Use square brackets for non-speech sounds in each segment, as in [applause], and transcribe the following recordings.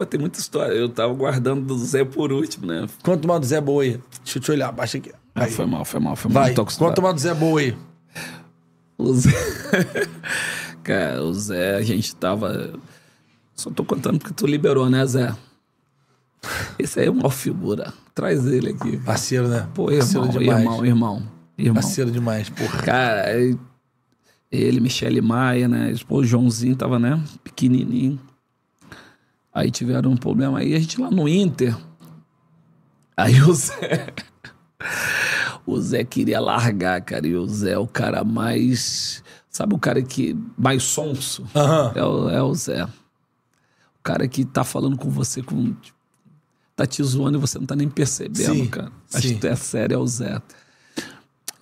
Pô, tem muita história. Eu tava guardando do Zé por último, né? Quanto mal do Zé Boi? Deixa eu te olhar, baixa aqui. Ah, foi mal, foi mal, foi mal. Vai. Quanto mal do Zé Boi? O Zé... [laughs] Cara, o Zé, a gente tava... Só tô contando porque tu liberou, né, Zé? Esse aí é uma figura. Traz ele aqui. Parceiro, né? Pô, irmão, Parceiro demais. irmão, irmão, irmão. Parceiro demais, porra. Cara, ele, Michele Maia, né? Pô, o Joãozinho tava, né? Pequenininho. Aí tiveram um problema aí, a gente lá no Inter. Aí o Zé. [laughs] o Zé queria largar, cara. E o Zé é o cara mais. Sabe o cara que. mais sonso? Uhum. É, o, é o Zé. O cara que tá falando com você com. tá te zoando e você não tá nem percebendo, sim, cara. Acho que é sério, é o Zé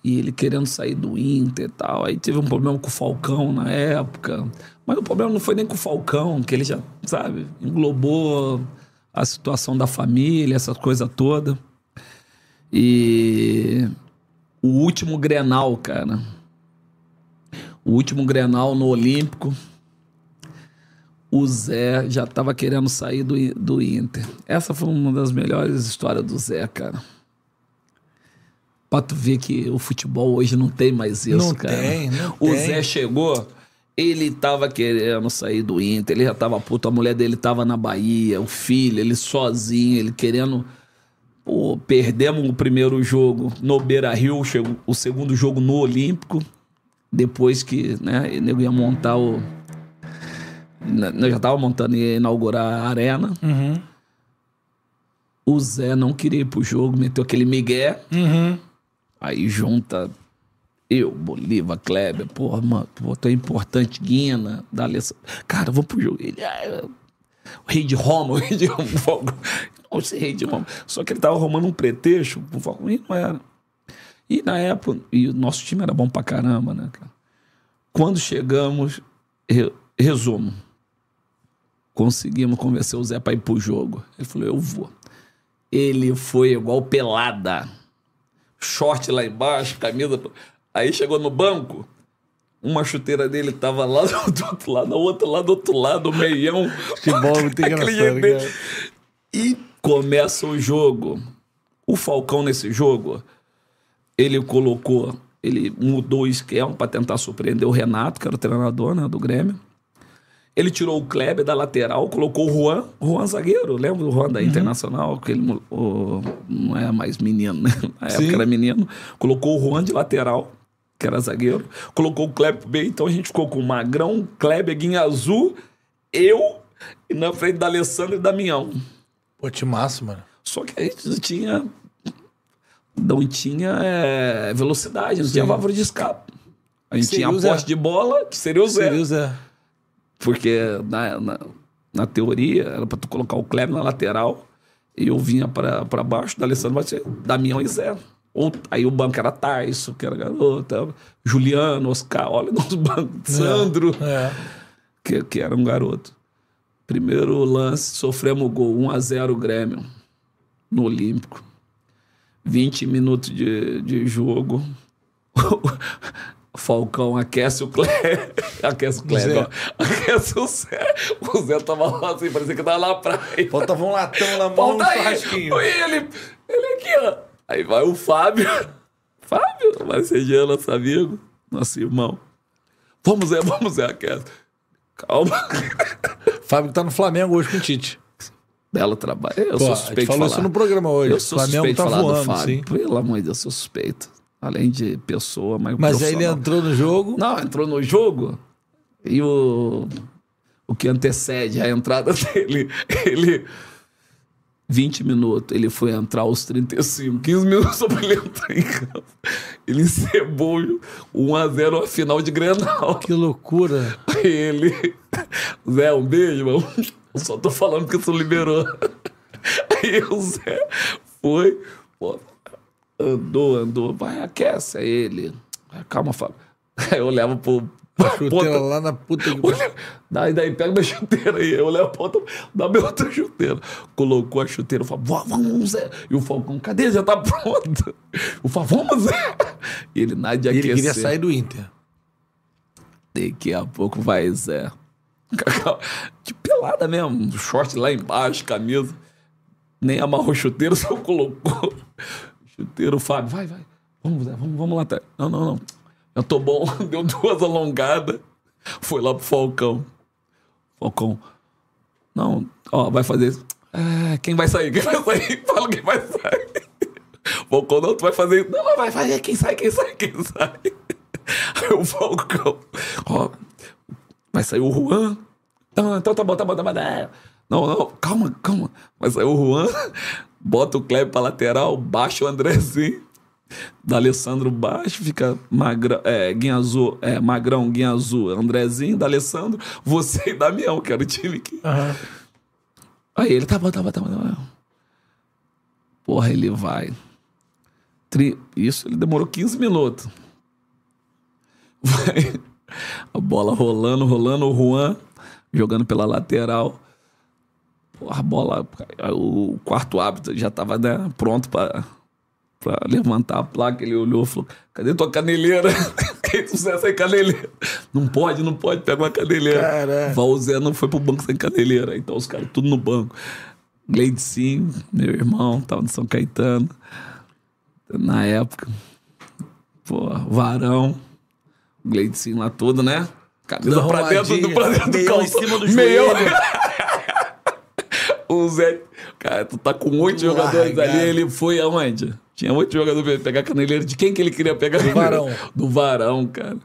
e ele querendo sair do Inter e tal. Aí teve um problema com o Falcão na época. Mas o problema não foi nem com o Falcão, que ele já, sabe, englobou a situação da família, essa coisa toda. E o último Grenal, cara. O último Grenal no Olímpico. O Zé já estava querendo sair do, do Inter. Essa foi uma das melhores histórias do Zé, cara. Pra tu ver que o futebol hoje não tem mais isso, não cara. Tem, não o tem. Zé chegou, ele tava querendo sair do Inter, ele já tava puto, a mulher dele tava na Bahia, o filho, ele sozinho, ele querendo. Pô, perdemos o primeiro jogo no Beira Rio, chegou, o segundo jogo no Olímpico, depois que, né, ele ia montar o. Nós né, né, já tava montando e inaugurar a arena. Uhum. O Zé não queria ir pro jogo, meteu aquele migué. Uhum. Aí junta eu, Bolívar, Kleber, porra, mano, tu é importante, Guina, Dalessa. Cara, vou pro jogo. Ele, ah, [laughs] o rei de Roma, o rei de Roma, não, esse rei de Roma. Só que ele tava arrumando um pretexto, o e não era. E na época, e o nosso time era bom pra caramba, né, cara? Quando chegamos, re, resumo, conseguimos convencer o Zé pra ir pro jogo. Ele falou, eu vou. Ele foi igual pelada short lá embaixo, camisa. Aí chegou no banco, uma chuteira dele tava lá do outro lado, a outra lá do outro lado, o meião. Que bom, muito engraçado. E começa o jogo. O Falcão nesse jogo, ele colocou, ele mudou o esquema para tentar surpreender o Renato, que era o treinador né, do Grêmio. Ele tirou o Kleber da lateral, colocou o Juan, Juan zagueiro, lembra do Juan da uhum. Internacional? Que ele oh, não é mais menino, né? Na Sim. época era menino. Colocou o Juan de lateral, que era zagueiro. Colocou o Kleber B, então a gente ficou com o Magrão, Kleber, Guinha Azul, eu e na frente da Alessandra e da Damião. Pô, massa, mano. Só que a gente não tinha. Não tinha é, velocidade, não Sim. tinha válvula de escape. A gente tinha a posse de bola, que seria o Zé. Seria o Zé. Porque na, na, na teoria era para tu colocar o Kleber na lateral e eu vinha para baixo, da Alessandro ser Damião e Zé. Ou, aí o banco era Tyson, que era garoto, Juliano, Oscar, olha [laughs] nos bancos, é, Sandro, é. Que, que era um garoto. Primeiro lance, sofremos o gol, 1x0 Grêmio, no Olímpico. 20 minutos de, de jogo. [laughs] Falcão aquece o Clé. [laughs] aquece o Clé, Zé. Ó. Aquece o Zé. O Zé tava lá assim, parecia que tava lá pra praia. Faltava um latão na mão, Falta um churrasquinho. Ele, ele aqui, ó. Aí vai o Fábio. Fábio, Marcelinho, nosso tá amigo, nosso irmão. Vamos, Zé, vamos, Zé, aquece. Calma. [laughs] Fábio tá no Flamengo hoje com o Tite. Belo trabalho. Eu Pô, sou suspeito. A falou isso no programa hoje. Eu sou Flamengo tá suspeito de tá falar voando, do Fábio. Sim. Pelo amor de Deus, eu sou suspeito além de pessoa, mas. Mas aí ele entrou no jogo? Não, entrou no jogo e o, o que antecede a entrada [laughs] dele, ele. 20 minutos, ele foi entrar aos 35, 15 minutos só pra ele entrar em campo. Ele encebou 1x0 a, final de Grenal. Que loucura! Ele. Zé, um beijo, mano. Eu só tô falando que isso liberou. Aí o Zé foi. Pô, andou, andou, vai, aquece ele. Ah, calma, Fábio. [laughs] Aí eu levo pro. A chuteira lá na puta que pariu. [laughs] Daí, daí pega minha chuteira aí, eu levo a ponta da minha outra chuteira. Colocou a chuteira, eu falo, vamos, Zé. E o Falcão, cadê? Já tá pronto. [laughs] Eu falo, vamos, Zé. E ele nada de e aquecer. ele queria sair do Inter. Daqui a pouco vai, Zé. De pelada mesmo, short lá embaixo, camisa. Nem amarrou chuteiro, só colocou inteiro, o Fábio, vai, vai. Vamos, né, vamos, vamos lá. Tá. Não, não, não. Eu tô bom. [laughs] Deu duas alongadas. Foi lá pro Falcão. Falcão. Não, ó, vai fazer isso. É, quem vai sair? Quem vai sair? [laughs] Fala quem vai sair. Falcão, não, tu vai fazer isso. Não, não, vai, fazer é Quem sai, quem sai, quem sai. [laughs] Aí o Falcão. Ó, vai sair o Juan. Não, ah, então tá bom, tá bom, tá bom. É. Não, não, calma, calma. Vai sair o Juan bota o Kleber pra lateral, baixa o Andrezinho. da Alessandro baixo, fica magra, é, azul, é, Magrão, Guinhazul, Andrezinho, Alessandro você e Damião, que era o time que... Uhum. Aí ele, tá bom, tá bom, tá bom, tá bom. Porra, ele vai. Tri... Isso ele demorou 15 minutos. Vai. A bola rolando, rolando, o Juan jogando pela lateral a bola, o quarto hábito já estava né, pronto para levantar a placa. Ele olhou e falou: Cadê tua caneleira? [laughs] Quem Zé sem caneleira. Não pode, não pode, pega uma caneleira. Caraca. não foi pro banco sem caneleira. Então os caras tudo no banco. Gleidson, meu irmão, tava no São Caetano. Na época. Pô, Varão. Gleidson lá todo, né? Camisa pra dentro, do, pra dentro do calção. Meio em cima do joelho. [laughs] o Zé. Cara, tu tá com oito jogadores ali, ele foi aonde? Tinha oito jogadores pra ele pegar caneleiro. De quem que ele queria pegar? Do Varão. Do Varão, cara.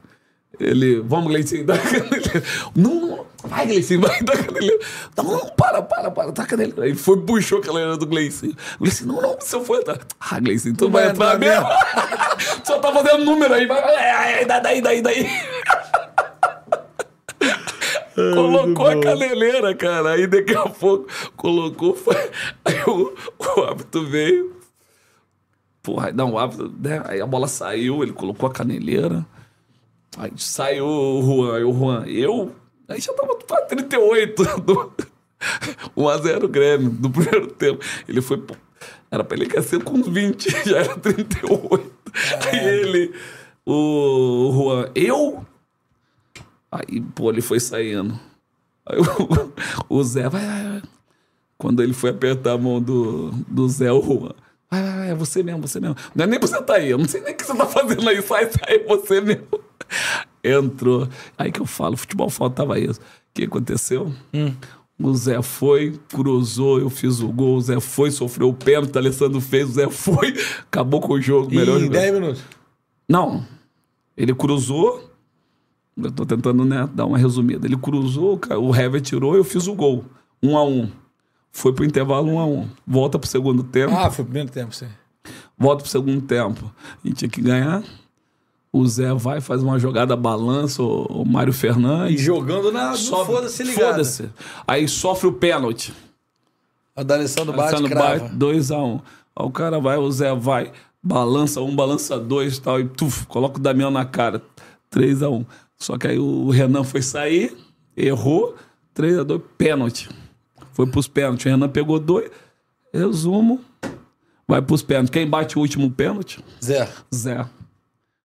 Ele, vamos, Gleicinho, dá caneleiro. Não, vai, Gleicinho, vai, dá caneleiro. Não, não, para, para, para, dá caneleiro. Aí foi, puxou a caneleira do Gleicinho. Gleicinho, não, não, se eu for entrar. Ah, Gleicinho, tu não vai, vai entrar, entrar mesmo. Só tá fazendo número aí, vai, vai, daí, daí, daí. É, é colocou a caneleira, cara. Aí daqui a pouco colocou. Foi... Aí o, o hábito veio. Porra, não, o hábito, né? Aí a bola saiu, ele colocou a caneleira. Aí saiu o Juan, aí o Juan, eu. Aí já tava pra 38 do 1x0 [laughs] Grêmio no primeiro tempo. Ele foi. Pô, era pra ele crescer com 20, [laughs] já era 38. É. Aí ele. o Juan, eu? Aí, pô, ele foi saindo. Aí o, o Zé vai, vai, vai. Quando ele foi apertar a mão do, do Zé, o Juan. Vai, vai, vai, é você mesmo, você mesmo. Não é nem pra você tá aí, eu não sei nem o que você tá fazendo aí, sai, sai, você mesmo. Entrou. Aí que eu falo, futebol faltava isso. O que aconteceu? Hum. O Zé foi, cruzou, eu fiz o gol, o Zé foi, sofreu o pênalti, o Alessandro fez, o Zé foi, acabou com o jogo. Melhor em jogo. 10 minutos? Não. Ele cruzou, eu estou tentando né, dar uma resumida. Ele cruzou, o Hever tirou, e eu fiz o gol. Um a um. Foi pro intervalo um a um. Volta pro segundo tempo. Ah, foi pro primeiro tempo, sim. Volta pro segundo tempo. A gente tinha que ganhar. O Zé vai, faz uma jogada balança, o, o Mário Fernandes. E jogando na. Foda-se ligado. Foda-se. Aí sofre o pênalti. A D'Alessandro da bate, crava. bate 2 x 1 um. Aí o cara vai, o Zé vai, balança um, balança dois e tal, e tuf, coloca o Damião na cara. 3 x 1 só que aí o Renan foi sair, errou, 3 a 2 pênalti. Foi pros pênaltis. O Renan pegou dois. Resumo, vai pros pênaltis. Quem bate o último pênalti? Zé. Zé.